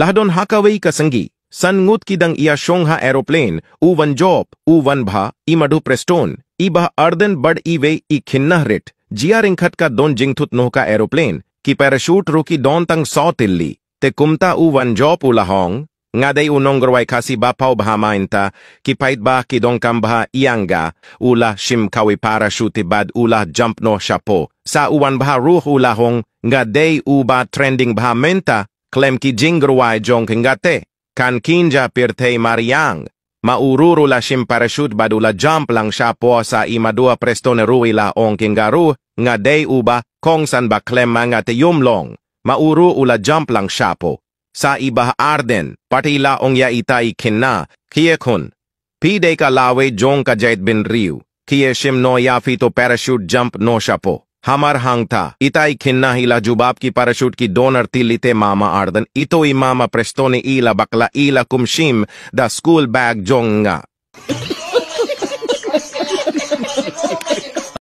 Lahdon hakaway kasanggi, san ngut kidang iya shongha aeroplane, u van jop, u van bha, i madhu preston, i bah arden bad i ve i khinnah rit, जिया रिंखत का दोन जिंगथुत नोह का aeroplane की parachute रोकी दोन तंग सौ तिल्ली ते कुमता उ वनजौप उ लहोंग ngaday unongrway kasi bapaw bahamainta, kipait ba kidong kambha ianga, ula shimkawi para shuti bad ula jump no shapo, sa uwan bha ruh ulahong, ngaday uba trending bahamenta, klemki jingruai jongkingate, kan kinja pirtei mariang, maururu la shim parachute badula jump lang siya po sa imadua presto nerui la ong kengaru, nga day uba kong san ba klem nga teyumlong, mauru ula jump lang siya po. Sa iba arden, pati la ong ya itai kinna, kiekun. Pide ka lawe jong ka jait bin riu, kie shim no ya fito parachute jump no shapo. हमार हांग था इताई खिन्ना ही जुबाब की parachute की donor थी लिते मामा आर्दन इतो ई मामा प्रश्तो ने ईला बकला ईला कुमशीम द स्कूल बैग जोंगा